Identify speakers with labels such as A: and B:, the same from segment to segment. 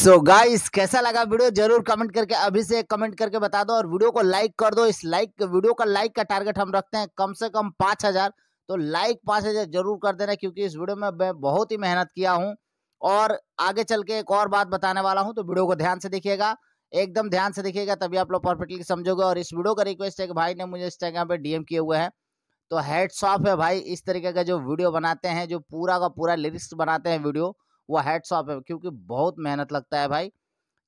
A: सो so guys कैसा लगा video जरूर कमेंट करके अभी से कमेंट करके बता दो और वीडियो को लाइक कर दो इस लाइक वीडियो का लाइक का टारगेट हम रखते हैं कम से कम पाँच हज़ार तो लाइक पाँच हज़ार जरूर कर देना क्योंकि इस वीडियो में मैं बहुत ही मेहनत किया हूँ और आगे चल के एक और बात बताने वाला हूँ तो वीडियो को ध्यान से देखिएगा एकदम ध्यान से देखिएगा तभी आप लोग परफेक्टली समझोगे और इस वीडियो का रिक्वेस्ट है कि भाई ने मुझे इंस्टाग्राम पर डीएम किए हुए हैं तो हेड शॉप है भाई इस तरीके का जो वीडियो बनाते हैं जो पूरा का पूरा लिरिक्स बनाते हैं वीडियो वो हैट्स ऑफ है क्योंकि बहुत मेहनत लगता है भाई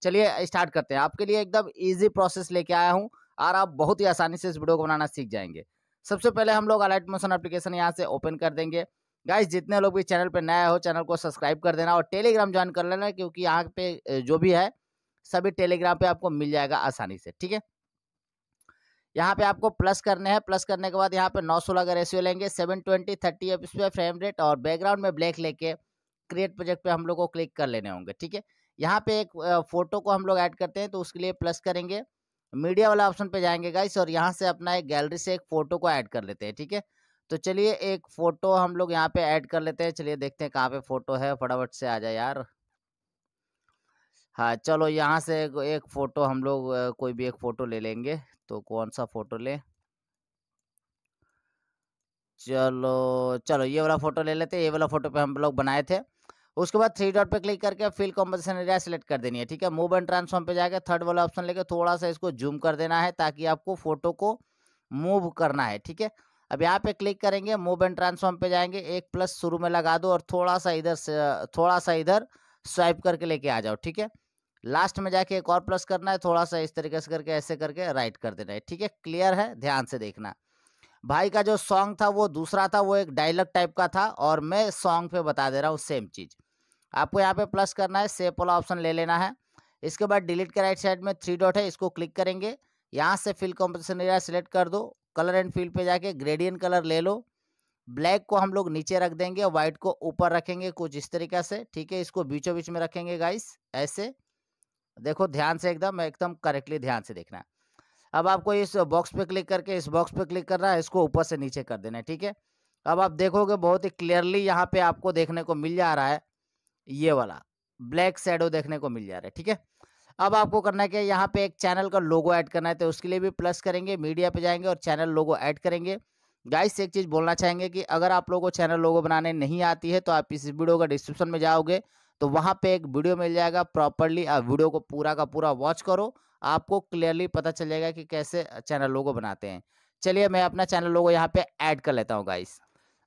A: चलिए स्टार्ट करते हैं आपके लिए एकदम ईजी प्रोसेस लेके आया हूँ और आप बहुत ही आसानी से इस वीडियो को बनाना सीख जाएंगे सबसे पहले हम लोग अलाइट मोशन एप्लीकेशन यहाँ से ओपन कर देंगे गाइस जितने लोग भी चैनल पर नया हो चैनल को सब्सक्राइब कर देना और टेलीग्राम ज्वाइन कर लेना क्योंकि यहाँ पे जो भी है सभी टेलीग्राम पे आपको मिल जाएगा आसानी से ठीक है यहाँ पे आपको प्लस करने हैं प्लस करने के बाद यहाँ पे नौ सोलह का रेशियो लेंगे seven twenty thirty F frame rate और बैकग्राउंड में ब्लैक लेके क्रिएट प्रोजेक्ट पे हम लोग को क्लिक कर लेने होंगे ठीक है यहाँ पे एक फोटो को हम लोग ऐड करते हैं तो उसके लिए प्लस करेंगे मीडिया वाला ऑप्शन पे जाएंगे गाइस और यहाँ से अपना एक गैलरी से एक फ़ोटो को ऐड कर लेते हैं ठीक है तो चलिए एक फ़ोटो हम लोग यहाँ पे ऐड कर लेते हैं चलिए देखते हैं कहाँ पे फ़ोटो है फटाफट से आ जाए यार हाँ चलो यहाँ से एक फ़ोटो हम लोग कोई भी एक फ़ोटो ले लेंगे तो कौन सा फ़ोटो ले चलो चलो ये वाला फ़ोटो ले लेते हैं ये वाला फ़ोटो पे हम लोग बनाए थे उसके बाद थ्री डॉट पे क्लिक करके फिल कॉम्पोजिशन एरिया सेलेक्ट कर देनी है ठीक है मूव एंड ट्रांसफॉर्म पे जाकर थर्ड वाला ऑप्शन लेकर थोड़ा सा इसको जूम कर देना है ताकि आपको फोटो को मूव करना है ठीक है अब यहाँ पे क्लिक करेंगे मूव एंड ट्रांसफॉर्म पे जाएंगे एक प्लस शुरू में लगा दो और थोड़ा सा इधर थोड़ा सा इधर स्वाइप करके लेके आ जाओ ठीक है लास्ट में जाके एक और प्लस करना है थोड़ा सा इस तरीके से करके ऐसे करके राइट कर देना है ठीक है क्लियर है ध्यान से देखना भाई का जो सॉन्ग था वो दूसरा था वो एक डायलॉग टाइप का था और मैं सॉन्ग पे बता दे रहा हूँ सेम चीज़ आपको यहाँ पे प्लस करना है सेप वाला ऑप्शन ले लेना है इसके बाद डिलीट के राइट साइड में थ्री डॉट है इसको क्लिक करेंगे यहाँ से फिल कॉम्पोजिशन एरिया सिलेक्ट कर दो कलर एंड फील्ड पे जाके ग्रेडियन कलर ले लो ब्लैक को हम लोग नीचे रख देंगे व्हाइट को ऊपर रखेंगे कुछ इस तरीका से ठीक है इसको बीचों बीच में रखेंगे गाइस ऐसे देखो ध्यान से एकदम एकदम करेक्टली ध्यान से देखना अब आपको इस बॉक्स पे क्लिक करके इस बॉक्स पे क्लिक करना है इसको ऊपर से नीचे कर देना है ठीक है अब आप देखोगे बहुत ही क्लियरली यहाँ पे आपको देखने को मिल जा रहा है ये वाला ब्लैक शेडो देखने को मिल जा रहा है ठीक है अब आपको करना है कि यहाँ पे एक चैनल का लोगो ऐड करना है तो उसके लिए भी प्लस करेंगे मीडिया पे जाएंगे और चैनल लोगो ऐड करेंगे गाइस एक चीज़ बोलना चाहेंगे कि अगर आप लोगों को चैनल लोगो बनाने नहीं आती है तो आप इस वीडियो का डिस्क्रिप्शन में जाओगे तो वहाँ पे एक वीडियो मिल जाएगा प्रॉपरली आप वीडियो को पूरा का पूरा वॉच करो आपको क्लियरली पता चलेगा कि कैसे चैनल लोगो बनाते हैं चलिए मैं अपना चैनल लोगो यहाँ पे ऐड कर लेता हूँ गाइस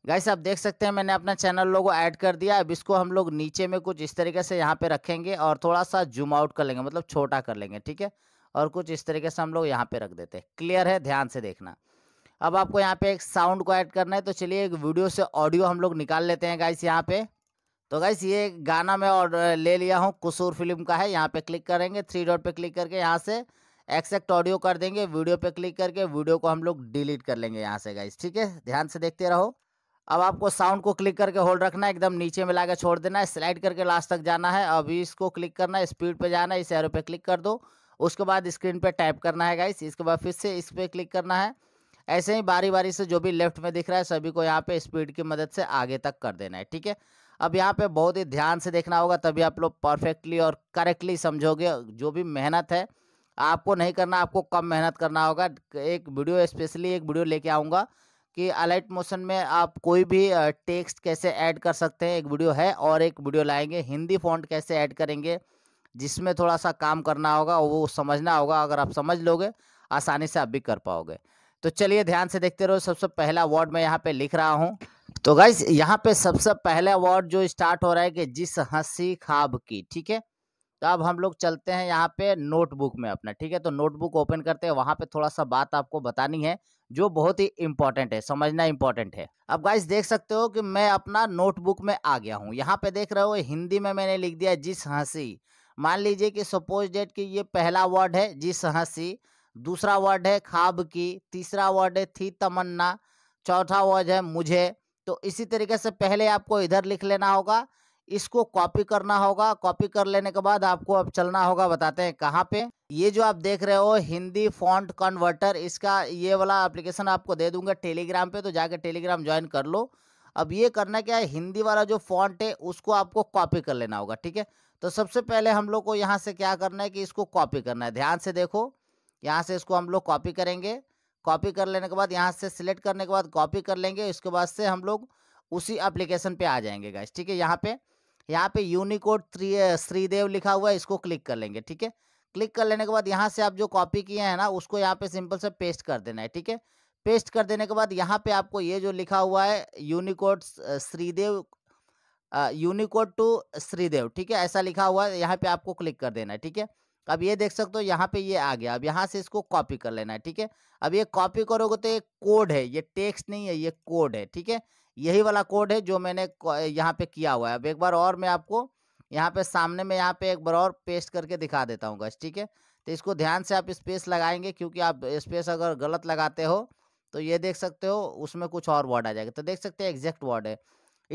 A: गाइस आप देख सकते हैं मैंने अपना चैनल लोगो ऐड कर दिया अब इसको हम लोग नीचे में कुछ इस तरीके से यहाँ पे रखेंगे और थोड़ा सा जूम आउट कर लेंगे मतलब छोटा कर लेंगे ठीक है और कुछ इस तरीके से हम लोग यहाँ पे रख देते हैं क्लियर है ध्यान से देखना अब आपको यहाँ पे एक साउंड को ऐड करना है तो चलिए एक वीडियो से ऑडियो हम लोग निकाल लेते हैं गाइस यहाँ पे तो गाइस ये गाना मैं और ले लिया हूँ कसूर फिल्म का है यहाँ पे क्लिक करेंगे थ्री डॉट पे क्लिक करके यहाँ से एक्सेक्ट ऑडियो कर देंगे वीडियो पे क्लिक करके वीडियो को हम लोग डिलीट कर लेंगे यहाँ से गाइस ठीक है ध्यान से देखते रहो अब आपको साउंड को क्लिक करके होल्ड रखना है एकदम नीचे में ला के छोड़ देना है स्लाइड करके लास्ट तक जाना है अभी इसको क्लिक करना है स्पीड पे जाना है इस एरो पे क्लिक कर दो उसके बाद स्क्रीन पे टाइप करना है गाइस इसके बाद फिर से इस पर क्लिक करना है ऐसे ही बारी बारी से जो भी लेफ्ट में दिख रहा है सभी को यहाँ पे स्पीड की मदद से आगे तक कर देना है ठीक है अब यहाँ पे बहुत ही ध्यान से देखना होगा तभी आप लोग परफेक्टली और करेक्टली समझोगे जो भी मेहनत है आपको नहीं करना आपको कम मेहनत करना होगा एक वीडियो स्पेशली एक वीडियो लेके आऊँगा कि अलाइट मोशन में आप कोई भी टेक्स्ट कैसे ऐड कर सकते हैं एक वीडियो है और एक वीडियो लाएंगे हिंदी फॉन्ट कैसे ऐड करेंगे जिसमें थोड़ा सा काम करना होगा वो समझना होगा अगर आप समझ लोगे आसानी से आप भी कर पाओगे तो चलिए ध्यान से देखते रहो सबसे सब पहला वर्ड मैं यहाँ पे लिख रहा हूँ तो गाइज यहाँ पे सबसे सब पहला वर्ड जो स्टार्ट हो रहा है कि जिस हंसी खाब की ठीक है तो अब हम लोग चलते हैं यहाँ पे नोटबुक में अपना ठीक है तो नोटबुक ओपन करते हैं वहाँ पे थोड़ा सा बात आपको बतानी है जो बहुत ही इम्पोर्टेंट है समझना इम्पोर्टेंट है अब गाइस देख सकते हो कि मैं अपना नोटबुक में आ गया हूँ यहाँ पे देख रहे हो हिंदी में मैंने लिख दिया जिस हंसी मान लीजिए कि सपोज डेट की ये पहला वर्ड है जिस हंसी दूसरा वर्ड है खाब की तीसरा वर्ड है थी तमन्ना चौथा वर्ड है मुझे तो इसी तरीके से पहले आपको इधर लिख लेना होगा इसको कॉपी करना होगा कॉपी कर लेने के बाद आपको अब चलना होगा बताते हैं कहाँ पे ये जो आप देख रहे हो हिंदी फॉन्ट कन्वर्टर इसका ये वाला एप्लीकेशन आपको दे दूंगा टेलीग्राम पे तो जाके टेलीग्राम ज्वाइन कर लो अब ये करना क्या है हिंदी वाला जो फॉन्ट है उसको आपको कॉपी कर लेना होगा ठीक है तो सबसे पहले हम लोग को यहाँ से क्या करना है कि इसको कॉपी करना है ध्यान से देखो यहाँ से इसको हम लोग कॉपी करेंगे कॉपी कर लेने के बाद यहाँ से सिलेक्ट करने के बाद कॉपी कर लेंगे इसके बाद से हम लोग उसी एप्लीकेशन पे आ जाएंगे गाइस ठीक है यहाँ पे यहाँ पे यूनिकोड श्रीदेव लिखा हुआ है इसको क्लिक कर लेंगे ठीक है क्लिक कर लेने के बाद यहाँ से आप जो कॉपी किए हैं ना उसको यहाँ पे सिंपल से पेस्ट कर देना है ठीक है पेस्ट कर देने के बाद यहाँ पे आपको ये जो लिखा हुआ है Unicode Shreedev Unicode to Shreedev ठीक है ऐसा लिखा हुआ है यहाँ पे आपको क्लिक कर देना है ठीक है अब ये देख सकते हो यहाँ पे ये आ गया अब यहाँ से इसको कॉपी कर लेना है ठीक है अब ये कॉपी करोगे तो ये कोड है ये टेक्स्ट नहीं है ये कोड है ठीक है यही वाला कोड है जो मैंने यहाँ पे किया हुआ है अब एक बार और मैं आपको यहाँ पे सामने में यहाँ पे एक बार और पेस्ट करके दिखा देता हूँ गश ठीक है तो इसको ध्यान से आप स्पेस लगाएंगे क्योंकि आप स्पेस अगर गलत लगाते हो तो ये देख सकते हो उसमें कुछ और वर्ड आ जाएगा तो देख सकते हैं एग्जैक्ट वर्ड है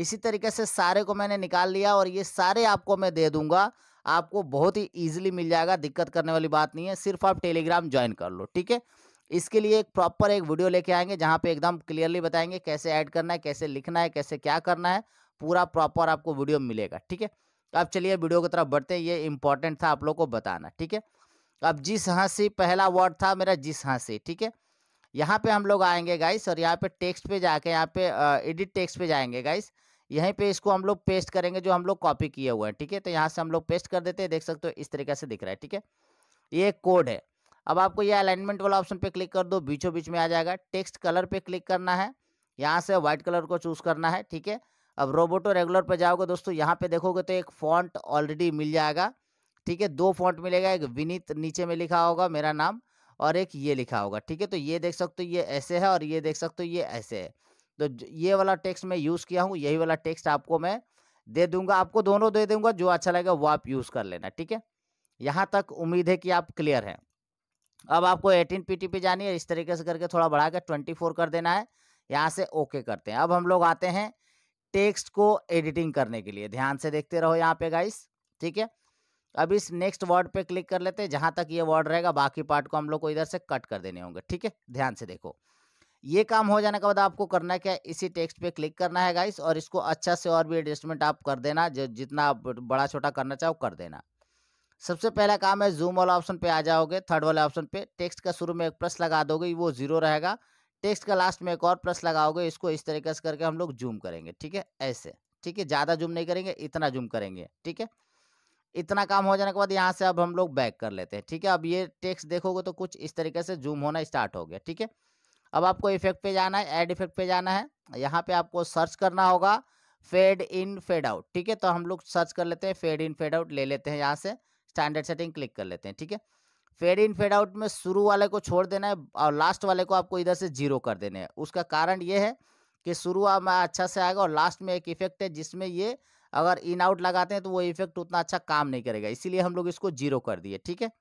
A: इसी तरीके से सारे को मैंने निकाल लिया और ये सारे आपको मैं दे दूंगा आपको बहुत ही ईजिली मिल जाएगा दिक्कत करने वाली बात नहीं है सिर्फ आप टेलीग्राम ज्वाइन कर लो ठीक है इसके लिए एक प्रॉपर एक वीडियो लेके आएंगे जहाँ पे एकदम क्लियरली बताएंगे कैसे ऐड करना है कैसे लिखना है कैसे क्या करना है पूरा प्रॉपर आपको वीडियो मिलेगा ठीक है तो अब चलिए वीडियो की तरफ बढ़ते हैं ये इंपॉर्टेंट था आप लोग को बताना ठीक है अब जिस हंसी पहला वर्ड था मेरा जिस हंसी ठीक है यहाँ पे हम लोग आएंगे गाइस और यहाँ पे टेक्स्ट पे जाके यहाँ पे एडिट टेक्स्ट पे जाएंगे गाइस यहीं पे इसको हम लोग पेस्ट करेंगे जो हम लोग कॉपी किए हुए हैं ठीक है तो यहाँ से हम लोग पेस्ट कर देते हैं देख सकते हो इस तरीके से दिख रहा है ठीक है ये कोड है अब आपको ये अलाइनमेंट वाला ऑप्शन पे क्लिक कर दो बीचों बीच में आ जाएगा टेक्स्ट कलर पे क्लिक करना है यहाँ से व्हाइट कलर को चूज करना है ठीक है अब रोबोटो रेगुलर पे जाओगे दोस्तों यहाँ पे देखोगे तो एक फॉन्ट ऑलरेडी मिल जाएगा ठीक है दो फॉन्ट मिलेगा एक विनीत नीचे में लिखा होगा मेरा नाम और एक ये लिखा होगा ठीक है तो ये देख सकते हो ये ऐसे है और ये देख सकते हो ये ऐसे है तो ये वाला टेक्स्ट मैं यूज़ किया हूँ यही वाला टेक्स्ट आपको मैं दे दूंगा आपको दोनों दे दूंगा जो अच्छा लगेगा वो आप यूज़ कर लेना ठीक है यहाँ तक उम्मीद है कि आप क्लियर हैं अब आपको एटीन पी पे जानी है इस तरीके से करके थोड़ा बढ़ा के ट्वेंटी फोर कर देना है यहाँ से ओके करते हैं अब हम लोग आते हैं टेक्स्ट को एडिटिंग करने के लिए ध्यान से देखते रहो यहाँ पे गाइस ठीक है अब इस नेक्स्ट वर्ड पे क्लिक कर लेते हैं जहाँ तक ये वर्ड रहेगा बाकी पार्ट को हम लोग को इधर से कट कर देने होंगे ठीक है ध्यान से देखो ये काम हो जाने के बाद आपको करना क्या है इसी टेक्स्ट पे क्लिक करना है गाइस और इसको अच्छा से और भी एडजस्टमेंट आप कर देना जो जितना आप बड़ा छोटा करना चाहो कर देना सबसे पहला काम है जूम वाला ऑप्शन पे आ जाओगे थर्ड वाले ऑप्शन पे टेक्स्ट का शुरू में एक प्लस लगा दोगे वो जीरो रहेगा टेक्स्ट का लास्ट में एक और प्लस लगाओगे इसको इस तरीके से करके हम लोग जूम करेंगे ठीक है ऐसे ठीक है ज़्यादा जूम नहीं करेंगे इतना जूम करेंगे ठीक है इतना काम हो जाने के बाद यहाँ से अब हम लोग बैक कर लेते हैं ठीक है अब ये टेक्स्ट देखोगे तो कुछ इस तरीके से जूम होना स्टार्ट हो गया ठीक है अब आपको इफेक्ट पे जाना है एड इफेक्ट पे जाना है यहाँ पे आपको सर्च करना होगा फेड इन फेड आउट ठीक है तो हम लोग सर्च कर लेते हैं फेड इन फेड आउट ले लेते हैं यहाँ से स्टैंडर्ड सेटिंग क्लिक कर लेते हैं ठीक है फेड इन फेड आउट में शुरू वाले को छोड़ देना है और लास्ट वाले को आपको इधर से जीरो कर देना है उसका कारण ये है कि शुरू में अच्छा से आएगा और लास्ट में एक इफेक्ट है जिसमें ये अगर इन आउट लगाते हैं तो वो इफेक्ट उतना अच्छा काम नहीं करेगा इसीलिए हम लोग इसको जीरो कर दिए ठीक है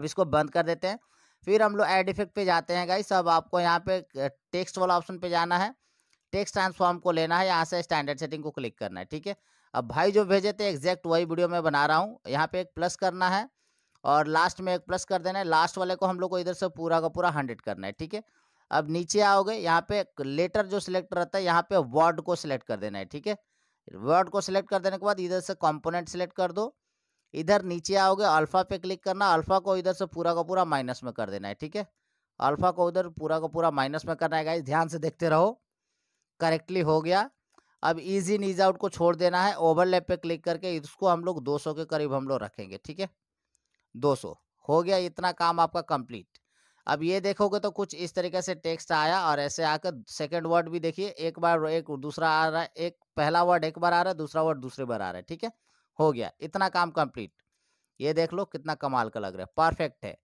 A: अब इसको बंद कर देते हैं फिर हम लोग एड इफेक्ट पे जाते हैं गाइस अब आपको यहाँ पे टेक्स्ट वाला ऑप्शन पे जाना है टेक्स्ट ट्रांसफॉर्म को लेना है यहाँ से स्टैंडर्ड सेटिंग को क्लिक करना है ठीक है अब भाई जो भेजे थे एग्जैक्ट वही वीडियो मैं बना रहा हूँ यहाँ पे एक प्लस करना है और लास्ट में एक प्लस कर देना है लास्ट वाले को हम लोग को इधर से पूरा का पूरा हंड्रेड करना है ठीक है अब नीचे आओगे यहाँ पे लेटर जो सिलेक्ट रहता है यहाँ पे वर्ड को सिलेक्ट कर देना है ठीक है वर्ड को सिलेक्ट कर देने के बाद इधर से कॉम्पोनेंट सिलेक्ट कर दो इधर नीचे आओगे अल्फ़ा पे क्लिक करना अल्फ़ा को इधर से पूरा का पूरा माइनस में कर देना है ठीक है अल्फ़ा को उधर पूरा का पूरा माइनस में करना है गाइस ध्यान से देखते रहो करेक्टली हो गया अब इजी इन इज आउट को छोड़ देना है ओवरलैप पे क्लिक करके इसको हम लोग 200 के करीब हम लोग रखेंगे ठीक है 200 हो गया इतना काम आपका कंप्लीट अब ये देखोगे तो कुछ इस तरीके से टेक्स्ट आया और ऐसे आकर सेकंड वर्ड भी देखिए एक बार एक दूसरा आ रहा है एक पहला वर्ड एक बार आ रहा है दूसरा वर्ड दूसरे बार आ रहा है ठीक है हो गया इतना काम कंप्लीट ये देख लो कितना कमाल का लग रहा है परफेक्ट है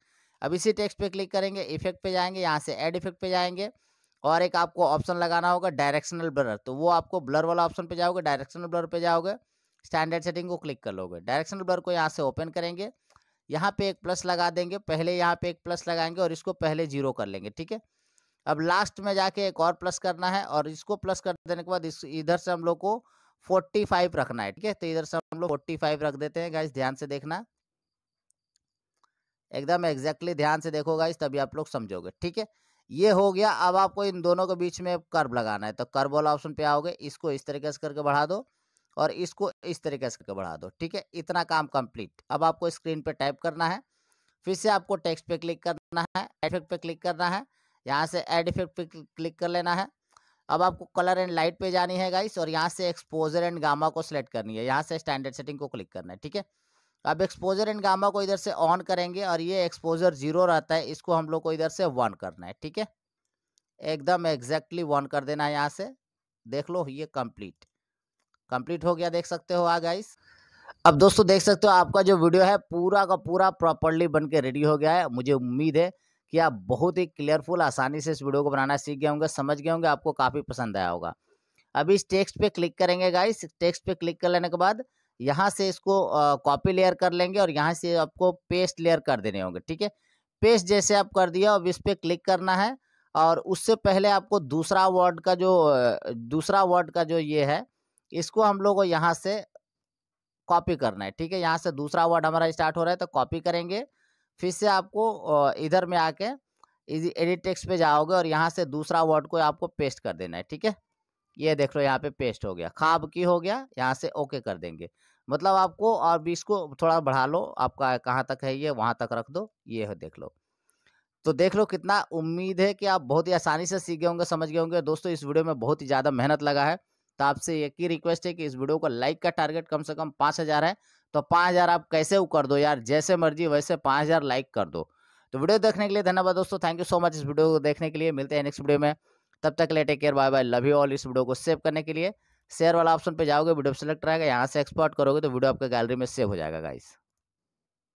A: अब इसी टेक्स्ट पे क्लिक करेंगे इफेक्ट पे जाएंगे यहाँ से एड इफेक्ट पे जाएंगे और एक आपको ऑप्शन लगाना होगा डायरेक्शनल ब्लर तो वो आपको ब्लर वाला ऑप्शन पे जाओगे डायरेक्शनल ब्लर पे जाओगे स्टैंडर्ड सेटिंग को क्लिक कर लोगे डायरेक्शनल ब्लर को यहाँ से ओपन करेंगे यहाँ पे एक प्लस लगा देंगे पहले यहाँ पे एक प्लस लगाएंगे और इसको पहले जीरो कर लेंगे ठीक है अब लास्ट में जाके एक और प्लस करना है और इसको प्लस कर देने के बाद इस इधर से हम लोग को फोर्टी फाइव रखना है ठीक है तो इधर से हम लोग फोर्टी फाइव रख देते हैं गाइस ध्यान से देखना एकदम एग्जैक्टली ध्यान से देखो गाइस तभी आप लोग समझोगे ठीक है ये हो गया अब आपको इन दोनों के बीच में कर्व लगाना है तो कर्व वाला ऑप्शन पे आओगे इसको इस तरीके से करके बढ़ा दो और इसको इस तरीके से करके बढ़ा दो ठीक है इतना काम कंप्लीट अब आपको स्क्रीन पे टाइप करना है फिर से आपको टेक्स्ट पे क्लिक करना है एडिफेक्ट पे क्लिक करना है यहाँ से एड इफेक्ट पे क्लिक कर लेना है अब आपको कलर एंड लाइट पे जानी है गाइस और यहाँ से एक्सपोजर एंड गामा को सिलेक्ट करनी है यहाँ से स्टैंडर्ड सेटिंग को क्लिक करना है ठीक है तो अब एक्सपोजर एंड गामा को इधर से ऑन करेंगे और ये एक्सपोजर जीरो रहता है इसको हम लोग को इधर से वन करना है ठीक है एकदम एग्जैक्टली वन कर देना है यहाँ से देख लो ये कंप्लीट कंप्लीट हो गया देख सकते हो आ गाइस अब दोस्तों देख सकते हो आपका जो वीडियो है पूरा का पूरा प्रॉपरली बन के रेडी हो गया है मुझे उम्मीद है कि आप बहुत ही क्लियरफुल आसानी से इस वीडियो को बनाना सीख गए होंगे समझ गए होंगे आपको काफ़ी पसंद आया होगा अभी इस टेक्स्ट पे क्लिक करेंगे गाइस टेक्स्ट पे क्लिक कर लेने के बाद यहाँ से इसको कॉपी लेयर कर लेंगे और यहाँ से आपको पेस्ट लेयर कर देने होंगे ठीक है पेस्ट जैसे आप कर दिया अब इस पर क्लिक करना है और उससे पहले आपको दूसरा वर्ड का जो दूसरा वर्ड का जो ये है इसको हम लोग को यहाँ से कॉपी करना है ठीक है यहाँ से दूसरा वर्ड हमारा स्टार्ट हो रहा है तो कॉपी करेंगे फिर से आपको इधर में आके एडिट टेक्स्ट पे जाओगे और यहाँ से दूसरा वर्ड को आपको पेस्ट कर देना है ठीक है ये देख लो यहाँ पे पेस्ट हो गया खाब की हो गया यहाँ से ओके कर देंगे मतलब आपको और भी इसको थोड़ा बढ़ा लो आपका कहाँ तक है ये वहाँ तक रख दो ये है देख लो तो देख लो कितना उम्मीद है कि आप बहुत ही आसानी से सीख गए होंगे समझ गए होंगे दोस्तों इस वीडियो में बहुत ही ज़्यादा मेहनत लगा है तो आपसे एक ही रिक्वेस्ट है कि इस वीडियो को लाइक का टारगेट कम से कम पाँच हज़ार है तो पाँच हज़ार आप कैसे वो कर दो यार जैसे मर्जी वैसे पाँच हज़ार लाइक कर दो तो वीडियो देखने के लिए धन्यवाद दोस्तों थैंक यू सो मच इस वीडियो को देखने के लिए मिलते हैं नेक्स्ट वीडियो में तब तक ले take care bye bye love you all इस वीडियो को सेव करने के लिए शेयर वाला ऑप्शन पे जाओगे वीडियो सेलेक्ट रहेगा यहाँ से एक्सपोर्ट करोगे तो वीडियो आपके गैलरी में सेव हो जाएगा गाइस